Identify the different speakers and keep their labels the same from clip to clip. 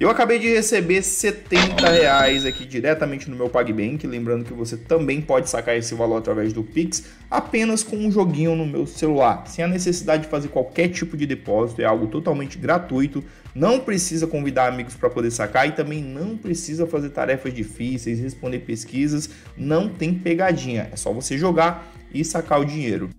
Speaker 1: Eu acabei de receber 70 reais aqui diretamente no meu PagBank, lembrando que você também pode sacar esse valor através do Pix, apenas com um joguinho no meu celular, sem a necessidade de fazer qualquer tipo de depósito, é algo totalmente gratuito, não precisa convidar amigos para poder sacar e também não precisa fazer tarefas difíceis, responder pesquisas, não tem pegadinha, é só você jogar e sacar o dinheiro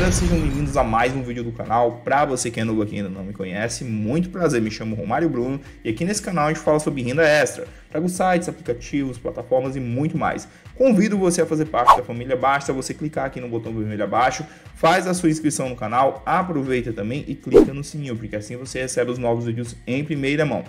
Speaker 1: galera, sejam bem-vindos a mais um vídeo do canal. Pra você que é novo aqui e ainda não me conhece, muito prazer, me chamo Romário Bruno e aqui nesse canal a gente fala sobre renda extra. Trago sites, aplicativos, plataformas e muito mais. Convido você a fazer parte da família, basta você clicar aqui no botão vermelho abaixo, faz a sua inscrição no canal, aproveita também e clica no sininho, porque assim você recebe os novos vídeos em primeira mão.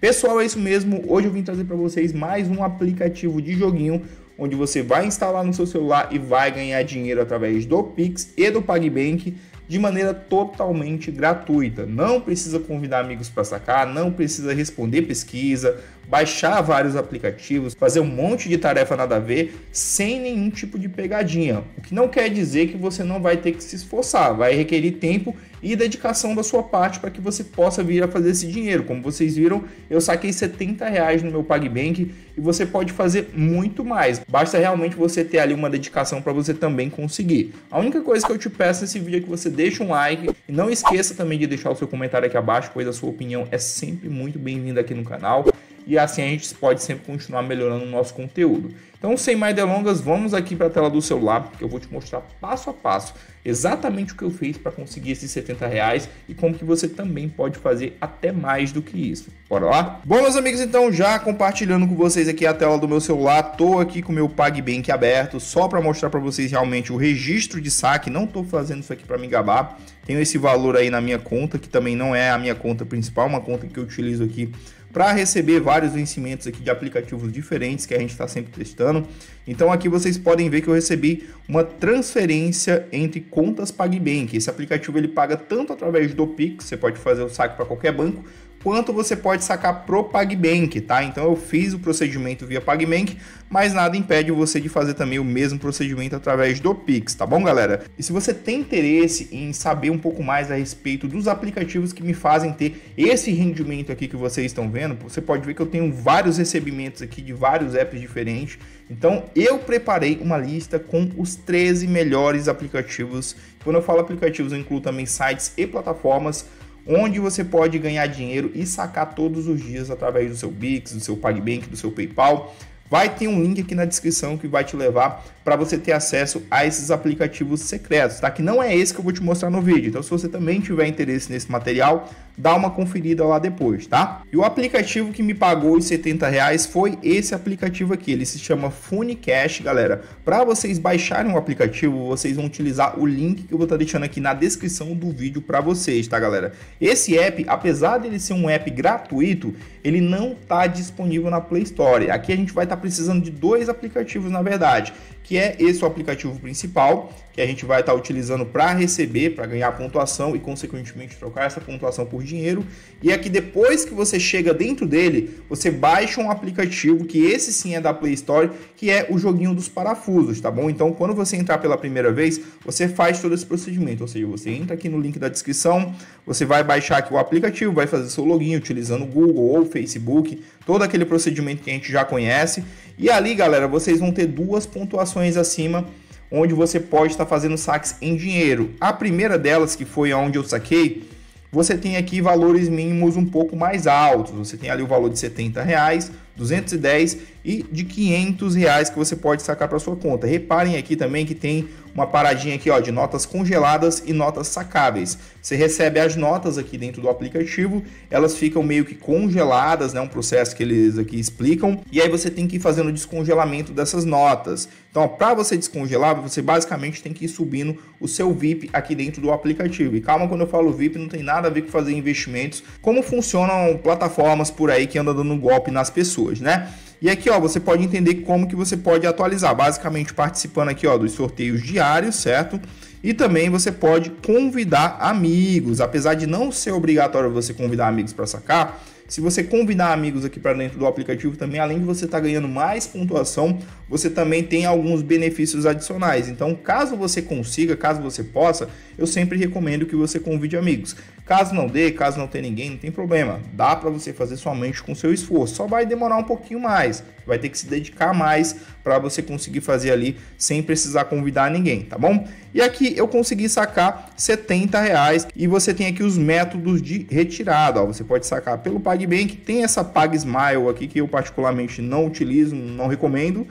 Speaker 1: Pessoal, é isso mesmo. Hoje eu vim trazer para vocês mais um aplicativo de joguinho onde você vai instalar no seu celular e vai ganhar dinheiro através do Pix e do PagBank de maneira totalmente gratuita. Não precisa convidar amigos para sacar, não precisa responder pesquisa, baixar vários aplicativos, fazer um monte de tarefa nada a ver, sem nenhum tipo de pegadinha. O que não quer dizer que você não vai ter que se esforçar, vai requerer tempo e dedicação da sua parte para que você possa vir a fazer esse dinheiro. Como vocês viram, eu saquei 70 reais no meu PagBank e você pode fazer muito mais. Basta realmente você ter ali uma dedicação para você também conseguir. A única coisa que eu te peço nesse vídeo é que você deixe um like e não esqueça também de deixar o seu comentário aqui abaixo, pois a sua opinião é sempre muito bem-vinda aqui no canal e assim a gente pode sempre continuar melhorando o nosso conteúdo. Então, sem mais delongas, vamos aqui para a tela do celular, porque eu vou te mostrar passo a passo exatamente o que eu fiz para conseguir esses 70 reais e como que você também pode fazer até mais do que isso. Bora lá? Bom, meus amigos, então já compartilhando com vocês aqui a tela do meu celular, tô aqui com o meu PagBank aberto só para mostrar para vocês realmente o registro de saque, não tô fazendo isso aqui para me gabar. Tenho esse valor aí na minha conta, que também não é a minha conta principal, uma conta que eu utilizo aqui para receber vários vencimentos aqui de aplicativos diferentes que a gente está sempre testando. Então aqui vocês podem ver que eu recebi uma transferência entre contas PagBank. Esse aplicativo ele paga tanto através do Pix, você pode fazer o saque para qualquer banco, quanto você pode sacar pro PagBank, tá? Então eu fiz o procedimento via PagBank, mas nada impede você de fazer também o mesmo procedimento através do Pix, tá bom, galera? E se você tem interesse em saber um pouco mais a respeito dos aplicativos que me fazem ter esse rendimento aqui que vocês estão vendo, você pode ver que eu tenho vários recebimentos aqui de vários apps diferentes. Então, eu preparei uma lista com os 13 melhores aplicativos. Quando eu falo aplicativos, eu incluo também sites e plataformas onde você pode ganhar dinheiro e sacar todos os dias através do seu Bix, do seu PagBank, do seu PayPal. Vai ter um link aqui na descrição que vai te levar para você ter acesso a esses aplicativos secretos, tá? Que não é esse que eu vou te mostrar no vídeo. Então, se você também tiver interesse nesse material, dá uma conferida lá depois, tá? E o aplicativo que me pagou os 70 reais foi esse aplicativo aqui. Ele se chama Funicash, galera. Para vocês baixarem o aplicativo, vocês vão utilizar o link que eu vou estar tá deixando aqui na descrição do vídeo para vocês, tá, galera? Esse app, apesar dele ser um app gratuito, ele não tá disponível na Play Store. Aqui a gente vai estar tá precisando de dois aplicativos, na verdade que é esse o aplicativo principal que a gente vai estar tá utilizando para receber, para ganhar pontuação e consequentemente trocar essa pontuação por dinheiro. E é que depois que você chega dentro dele, você baixa um aplicativo que esse sim é da Play Store, que é o joguinho dos parafusos, tá bom? Então, quando você entrar pela primeira vez, você faz todo esse procedimento, ou seja, você entra aqui no link da descrição, você vai baixar aqui o aplicativo, vai fazer seu login utilizando o Google ou o Facebook, todo aquele procedimento que a gente já conhece e ali, galera, vocês vão ter duas pontuações acima onde você pode estar tá fazendo saques em dinheiro. A primeira delas, que foi aonde eu saquei, você tem aqui valores mínimos um pouco mais altos. Você tem ali o valor de 70 reais 210 e de 500 reais que você pode sacar para sua conta. Reparem aqui também que tem uma paradinha aqui ó, de notas congeladas e notas sacáveis. Você recebe as notas aqui dentro do aplicativo, elas ficam meio que congeladas, né, um processo que eles aqui explicam, e aí você tem que ir fazendo o descongelamento dessas notas. Então, para você descongelar, você basicamente tem que ir subindo o seu VIP aqui dentro do aplicativo. E calma quando eu falo VIP, não tem nada a ver com fazer investimentos, como funcionam plataformas por aí que andam dando golpe nas pessoas pessoas, né? E aqui, ó, você pode entender como que você pode atualizar, basicamente participando aqui, ó, dos sorteios diários, certo? E também você pode convidar amigos, apesar de não ser obrigatório você convidar amigos para sacar, se você convidar amigos aqui para dentro do aplicativo também, além de você estar tá ganhando mais pontuação, você também tem alguns benefícios adicionais. Então, caso você consiga, caso você possa, eu sempre recomendo que você convide amigos. Caso não dê, caso não tenha ninguém, não tem problema. Dá para você fazer somente com seu esforço. Só vai demorar um pouquinho mais. Vai ter que se dedicar mais para você conseguir fazer ali sem precisar convidar ninguém, tá bom? E aqui eu consegui sacar 70 reais e você tem aqui os métodos de retirada. Ó. Você pode sacar pelo PagBank, tem essa PagSmile aqui que eu particularmente não utilizo, não recomendo.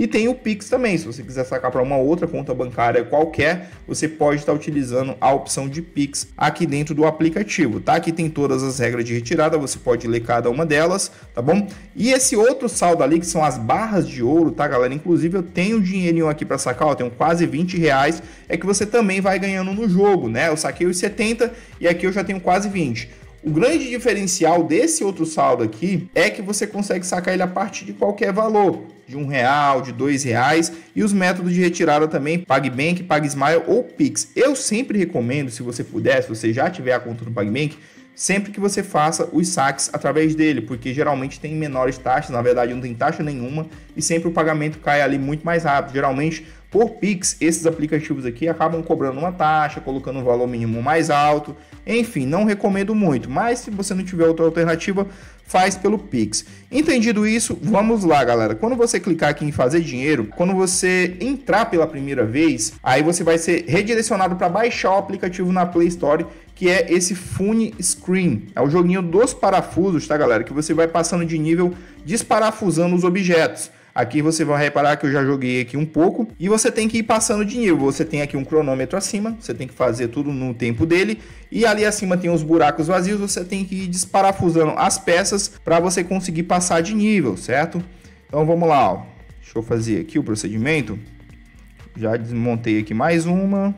Speaker 1: E tem o Pix também. Se você quiser sacar para uma outra conta bancária qualquer, você pode estar tá utilizando a opção de Pix aqui dentro do aplicativo, tá? Aqui tem todas as regras de retirada, você pode ler cada uma delas, tá bom? E esse outro saldo ali, que são as barras de ouro, tá, galera? Inclusive, eu tenho dinheirinho aqui para sacar, ó, tenho quase 20 reais. É que você também vai ganhando no jogo, né? Eu saquei os 70 e aqui eu já tenho quase 20. O grande diferencial desse outro saldo aqui é que você consegue sacar ele a partir de qualquer valor, de um real, de dois reais e os métodos de retirada também, PagBank, PagSmile ou Pix. Eu sempre recomendo, se você puder, se você já tiver a conta no PagBank, sempre que você faça os saques através dele, porque geralmente tem menores taxas, na verdade não tem taxa nenhuma e sempre o pagamento cai ali muito mais rápido. Geralmente por Pix, esses aplicativos aqui acabam cobrando uma taxa, colocando um valor mínimo mais alto. Enfim, não recomendo muito, mas se você não tiver outra alternativa, faz pelo Pix. Entendido isso, vamos lá, galera. Quando você clicar aqui em fazer dinheiro, quando você entrar pela primeira vez, aí você vai ser redirecionado para baixar o aplicativo na Play Store, que é esse Fune Screen. É o joguinho dos parafusos, tá, galera? Que você vai passando de nível desparafusando os objetos. Aqui você vai reparar que eu já joguei aqui um pouco e você tem que ir passando dinheiro. Você tem aqui um cronômetro acima, você tem que fazer tudo no tempo dele e ali acima tem os buracos vazios, você tem que ir desparafusando as peças para você conseguir passar de nível, certo? Então vamos lá, ó. deixa eu fazer aqui o procedimento. Já desmontei aqui mais uma,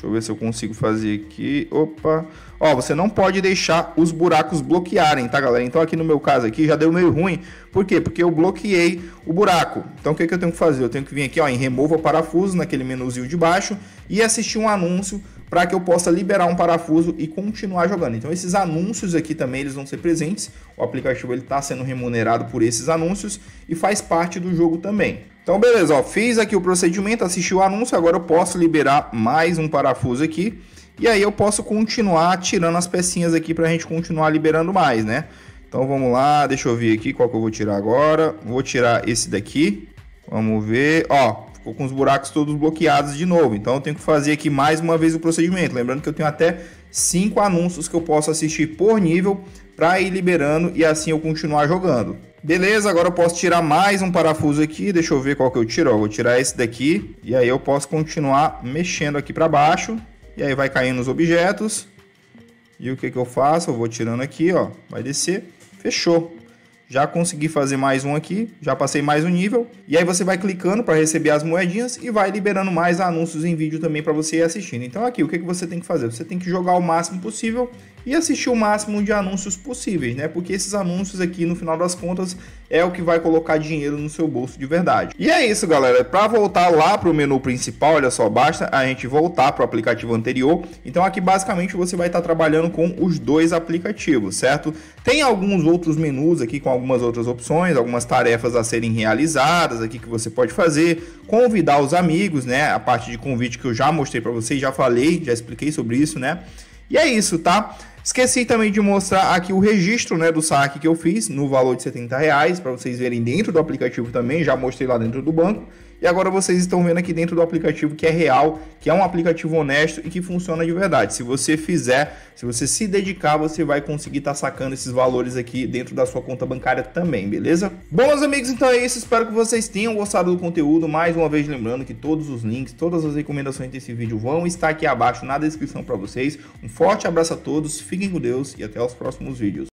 Speaker 1: Deixa eu ver se eu consigo fazer aqui. Opa. Ó, você não pode deixar os buracos bloquearem, tá, galera? Então aqui no meu caso aqui já deu meio ruim. Por quê? Porque eu bloqueei o buraco. Então o que, que eu tenho que fazer? Eu tenho que vir aqui ó, em Remova Parafuso, naquele menuzinho de baixo, e assistir um anúncio para que eu possa liberar um parafuso e continuar jogando. Então esses anúncios aqui também eles vão ser presentes. O aplicativo ele está sendo remunerado por esses anúncios e faz parte do jogo também. Então beleza, ó, fiz aqui o procedimento, assisti o anúncio, agora eu posso liberar mais um parafuso aqui e aí eu posso continuar tirando as pecinhas aqui para a gente continuar liberando mais, né? Então vamos lá, deixa eu ver aqui qual que eu vou tirar agora. Vou tirar esse daqui. Vamos ver, ó, Ficou com os buracos todos bloqueados de novo. Então eu tenho que fazer aqui mais uma vez o procedimento. Lembrando que eu tenho até cinco anúncios que eu posso assistir por nível para ir liberando e assim eu continuar jogando. Beleza, agora eu posso tirar mais um parafuso aqui. Deixa eu ver qual que eu tiro. vou tirar esse daqui e aí eu posso continuar mexendo aqui para baixo. E aí vai caindo os objetos. E o que, que eu faço? Eu vou tirando aqui, ó. Vai descer. Fechou já consegui fazer mais um aqui, já passei mais um nível. E aí você vai clicando para receber as moedinhas e vai liberando mais anúncios em vídeo também para você ir assistindo. Então aqui, o que, que você tem que fazer? Você tem que jogar o máximo possível e assistir o máximo de anúncios possíveis, né? Porque esses anúncios aqui, no final das contas, é o que vai colocar dinheiro no seu bolso de verdade. E é isso, galera. Para voltar lá para o menu principal, olha só, basta a gente voltar para o aplicativo anterior. Então aqui basicamente você vai estar tá trabalhando com os dois aplicativos, certo? Tem alguns outros menus aqui com algumas outras opções, algumas tarefas a serem realizadas aqui que você pode fazer, convidar os amigos, né? A parte de convite que eu já mostrei para vocês, já falei, já expliquei sobre isso, né? E é isso, tá? Esqueci também de mostrar aqui o registro né, do saque que eu fiz no valor de 70 reais para vocês verem dentro do aplicativo também. Já mostrei lá dentro do banco. E agora vocês estão vendo aqui dentro do aplicativo que é real, que é um aplicativo honesto e que funciona de verdade. Se você fizer, se você se dedicar, você vai conseguir estar tá sacando esses valores aqui dentro da sua conta bancária também, beleza? Bom, meus amigos, então é isso. Espero que vocês tenham gostado do conteúdo. Mais uma vez lembrando que todos os links, todas as recomendações desse vídeo vão estar aqui abaixo na descrição para vocês. Um forte abraço a todos, fiquem com Deus e até os próximos vídeos.